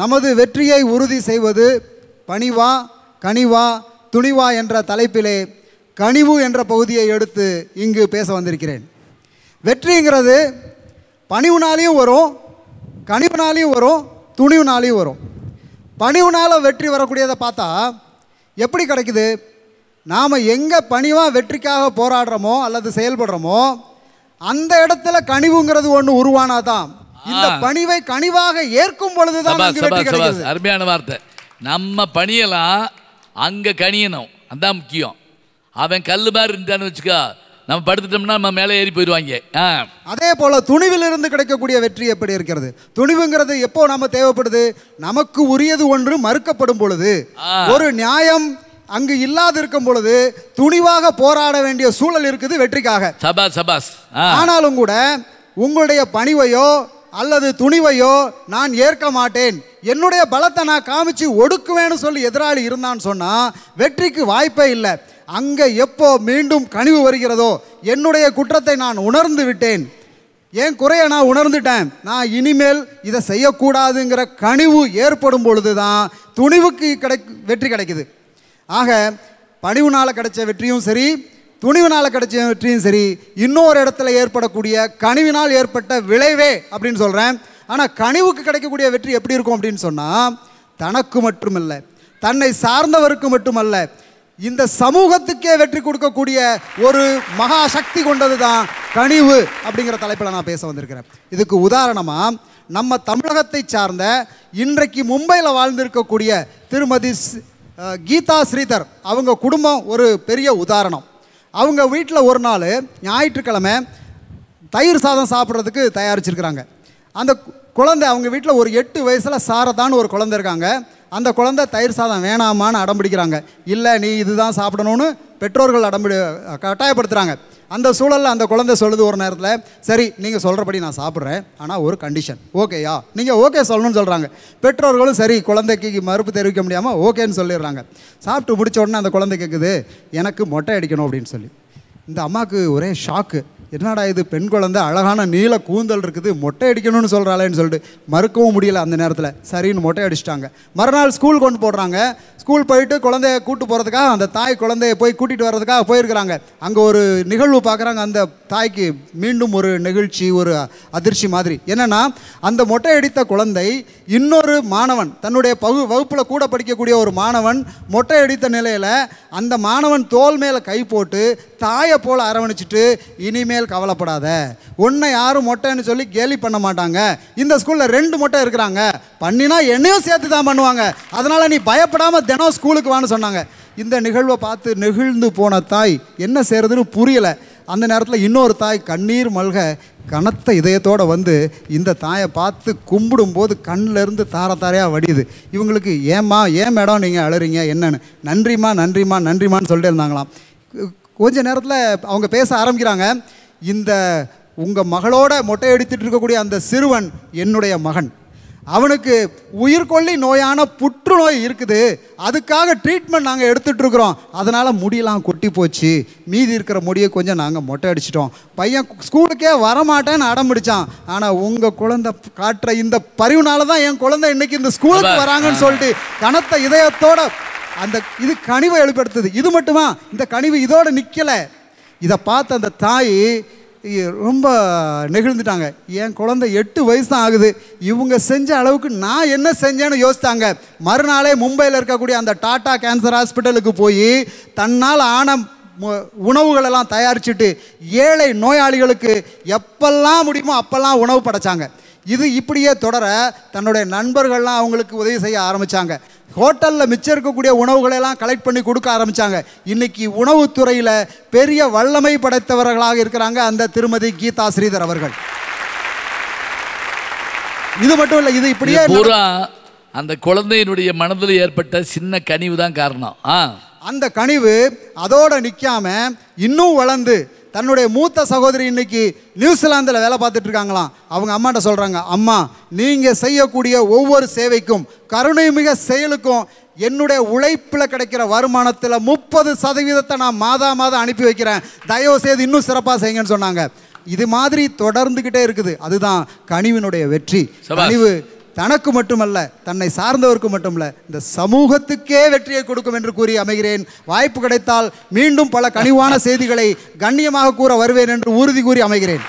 நமது வெற்றியை உறுதி செய்வது பணிவா கனிவா துணிவா என்ற தலைப்பிலே கனிவு என்ற பகுதியை எடுத்து இங்கு பேச வந்திருக்கிறேன் வெற்றிங்கிறது பணிவுனாலையும் வரும் கனிவுனாலையும் வரும் துணிவுனாலையும் வரும் பணிவுனால் வெற்றி வரக்கூடியதை பார்த்தா எப்படி கிடைக்குது நாம் எங்கே பணிவாக வெற்றிக்காக போராடுறோமோ அல்லது செயல்படுறோமோ அந்த இடத்துல கனிவுங்கிறது ஒன்று உருவானாதான் இந்த பணிவை கனிவாக ஏற்கும் பொழுதுதான் அருமையான வார்த்தை நம்ம பணியெல்லாம் அங்க கணியணும் அதான் முக்கியம் அவன் கல்லு மாதிரி இருந்தான்னு வச்சுக்கா நம்ம படுத்துட்டோம்னா நம்ம மேலே ஏறி போயிடுவாங்க அதே போல துணிவில் இருந்து கிடைக்கக்கூடிய வெற்றி எப்படி இருக்கிறது துணிவுங்கிறது எப்போ நம்ம தேவைப்படுது நமக்கு உரியது ஒன்று மறுக்கப்படும் பொழுது ஒரு நியாயம் அங்கு இல்லாது இருக்கும் பொழுது துணிவாக போராட வேண்டிய சூழல் இருக்குது வெற்றிக்காக சபாஸ் சபாஸ் ஆனாலும் கூட உங்களுடைய பணிவையோ அல்லது துணிவையோ நான் ஏற்க மாட்டேன் என்னுடைய பலத்தை நான் காமிச்சு ஒடுக்குவேன்னு சொல்லி எதிராளி இருந்தான்னு சொன்னால் வெற்றிக்கு வாய்ப்பே இல்லை அங்கே எப்போ மீண்டும் கனிவு வருகிறதோ என்னுடைய குற்றத்தை நான் உணர்ந்து விட்டேன் ஏன் குறையை நான் உணர்ந்துட்டேன் நான் இனிமேல் இதை செய்யக்கூடாதுங்கிற கனிவு ஏற்படும் பொழுது தான் துணிவுக்கு கிடை வெற்றி கிடைக்குது ஆக பணிவுனால் கிடைச்ச வெற்றியும் சரி துணிவினால் கிடைச்ச வெற்றியும் சரி இன்னொரு இடத்துல ஏற்படக்கூடிய கனிவினால் ஏற்பட்ட விளைவே அப்படின்னு சொல்கிறேன் ஆனால் கனிவுக்கு கிடைக்கக்கூடிய வெற்றி எப்படி இருக்கும் அப்படின்னு சொன்னால் தனக்கு மட்டுமல்ல தன்னை சார்ந்தவருக்கு மட்டுமல்ல இந்த சமூகத்துக்கே வெற்றி கொடுக்கக்கூடிய ஒரு மகா சக்தி கொண்டது தான் கனிவு அப்படிங்கிற தலைப்பில் நான் பேச வந்திருக்கிறேன் இதுக்கு உதாரணமாக நம்ம தமிழகத்தை சார்ந்த இன்றைக்கு மும்பையில் வாழ்ந்திருக்கக்கூடிய திருமதி கீதா ஸ்ரீதர் அவங்க குடும்பம் ஒரு பெரிய உதாரணம் அவங்க வீட்டில் ஒரு நாள் ஞாயிற்றுக்கிழமை தயிர் சாதம் சாப்பிட்றதுக்கு தயாரிச்சிருக்கிறாங்க அந்த குழந்தை அவங்க வீட்டில் ஒரு எட்டு வயசில் சாரதான்னு ஒரு குழந்தை இருக்காங்க அந்த குழந்தை தயிர் சாதம் வேணாமான்னு அடம்பிடிக்கிறாங்க இல்லை நீ இதுதான் சாப்பிடணும்னு பெற்றோர்கள் அடம்பிடி கட்டாயப்படுத்துகிறாங்க அந்த சூழலில் அந்த குழந்தை சொல்லுது ஒரு நேரத்தில் சரி நீங்கள் சொல்கிறபடி நான் சாப்பிட்றேன் ஆனால் ஒரு கண்டிஷன் ஓகேயா நீங்கள் ஓகே சொல்லணும்னு சொல்கிறாங்க பெற்றோர்களும் சரி குழந்தைக்கு மறுப்பு தெரிவிக்க முடியாமல் ஓகேன்னு சொல்லிடுறாங்க சாப்பிட்டு முடித்த உடனே அந்த குழந்தை கேட்குது எனக்கு மொட்டை அடிக்கணும் அப்படின்னு சொல்லி இந்த அம்மாவுக்கு ஒரே ஷாக்கு என்னடா இது பெண் குழந்தை அழகான நீல கூந்தல் இருக்குது மொட்டை அடிக்கணும்னு சொல்கிறாளேன்னு சொல்லிட்டு மறுக்கவும் முடியல அந்த நேரத்தில் சரின்னு மொட்டை அடிச்சிட்டாங்க மறுநாள் ஸ்கூல் கொண்டு போடுறாங்க ஸ்கூல் போயிட்டு குழந்தைய கூட்டு போகிறதுக்காக அந்த தாய் குழந்தைய போய் கூட்டிகிட்டு வர்றதுக்காக போயிருக்கிறாங்க அங்கே ஒரு நிகழ்வு பார்க்குறாங்க அந்த தாய்க்கு மீண்டும் ஒரு நிகழ்ச்சி ஒரு அதிர்ச்சி மாதிரி என்னென்னா அந்த மொட்டை அடித்த குழந்தை இன்னொரு மாணவன் தன்னுடைய பகு வகுப்பில் கூட படிக்கக்கூடிய ஒரு மாணவன் மொட்டை அடித்த நிலையில் அந்த மாணவன் தோல் மேலே கை போட்டு தாயை போல் அரவணைச்சிட்டு இனிமேல் இனிமேல் கவலைப்படாத உன்னை யாரும் மொட்டைன்னு சொல்லி கேலி பண்ண மாட்டாங்க இந்த ஸ்கூலில் ரெண்டு மொட்டை இருக்கிறாங்க பண்ணினா என்னையும் சேர்த்து தான் பண்ணுவாங்க அதனால் நீ பயப்படாமல் தினம் ஸ்கூலுக்கு வான்னு சொன்னாங்க இந்த நிகழ்வை பார்த்து நெகிழ்ந்து போன தாய் என்ன செய்கிறதுன்னு புரியலை அந்த நேரத்தில் இன்னொரு தாய் கண்ணீர் மல்க கனத்த இதயத்தோடு வந்து இந்த தாயை பார்த்து கும்பிடும்போது கண்ணிலேருந்து தார தாரையாக வடியுது இவங்களுக்கு ஏம்மா ஏன் மேடம் நீங்கள் அழுறீங்க என்னன்னு நன்றிம்மா நன்றிம்மா நன்றிம்மான்னு சொல்லிட்டு இருந்தாங்களாம் கொஞ்ச நேரத்தில் அவங்க பேச ஆரம்பிக்கிறாங்க இந்த உங்கள் மகளோட மொட்டை அடித்துட்டு இருக்கக்கூடிய அந்த சிறுவன் என்னுடைய மகன் அவனுக்கு உயிர்கொல்லி நோயான புற்றுநோய் இருக்குது அதுக்காக ட்ரீட்மெண்ட் நாங்கள் எடுத்துகிட்ருக்குறோம் அதனால் முடியெல்லாம் கொட்டி போச்சு மீதி இருக்கிற முடியை கொஞ்சம் நாங்கள் மொட்டை அடிச்சிட்டோம் பையன் ஸ்கூலுக்கே வரமாட்டேன்னு அடம் பிடிச்சான் ஆனால் உங்கள் குழந்தை காட்டுற இந்த பறிவுனால தான் என் குழந்தை இன்னைக்கு இந்த ஸ்கூலுக்கு வராங்கன்னு சொல்லிட்டு கனத்த இதயத்தோட அந்த இது கனிவை எழுப்படுத்துது இது மட்டுமா இந்த கனிவு இதோட நிற்கலை இதை பார்த்த அந்த தாய் ரொம்ப நெகிழ்ந்துட்டாங்க என் குழந்தை எட்டு வயசு தான் ஆகுது இவங்க செஞ்ச அளவுக்கு நான் என்ன செஞ்சேன்னு யோசித்தாங்க மறுநாளே மும்பையில் இருக்கக்கூடிய அந்த டாட்டா கேன்சர் ஹாஸ்பிட்டலுக்கு போய் தன்னால் ஆன உணவுகளெல்லாம் தயாரிச்சுட்டு ஏழை நோயாளிகளுக்கு எப்பெல்லாம் முடியுமோ அப்பெல்லாம் உணவு படைச்சாங்க இது இப்படியே தொடர தன்னுடைய நண்பர்கள்லாம் அவங்களுக்கு உதவி செய்ய ஆரம்பித்தாங்க ஹோட்டலில் மிச்சம் இருக்கக்கூடிய உணவுகளெல்லாம் கலெக்ட் பண்ணி கொடுக்க ஆரம்பித்தாங்க இன்றைக்கி உணவுத்துறையில் பெரிய வல்லமை படைத்தவர்களாக இருக்கிறாங்க அந்த திருமதி கீதா ஸ்ரீதர் அவர்கள் இது மட்டும் இல்லை இது இப்படியே அந்த குழந்தையினுடைய மனதில் ஏற்பட்ட சின்ன கனிவு தான் காரணம் ஆ அந்த கனிவு அதோடு நிற்காம இன்னும் வளர்ந்து தன்னுடைய மூத்த சகோதரி இன்றைக்கி நியூசிலாந்தில் வேலை பார்த்துட்டு இருக்காங்களாம் அவங்க அம்மாட்ட சொல்கிறாங்க அம்மா நீங்கள் செய்யக்கூடிய ஒவ்வொரு சேவைக்கும் கருணைமிக செயலுக்கும் என்னுடைய உழைப்பில் கிடைக்கிற வருமானத்தில் முப்பது சதவீதத்தை நான் மாதா மாதம் அனுப்பி வைக்கிறேன் தயவு செய்து இன்னும் சிறப்பாக செய்யுங்கன்னு சொன்னாங்க இது மாதிரி தொடர்ந்துக்கிட்டே இருக்குது அதுதான் கனிவினுடைய வெற்றி கனிவு தனக்கு மட்டுமல்ல தன்னை சார்ந்தவருக்கு மட்டுமல்ல இந்த சமூகத்துக்கே வெற்றியை கொடுக்கும் என்று கூறி அமைகிறேன் வாய்ப்பு கிடைத்தால் மீண்டும் பல கனிவான செய்திகளை கண்ணியமாக கூற வருவேன் என்று உறுதி கூறி அமைகிறேன்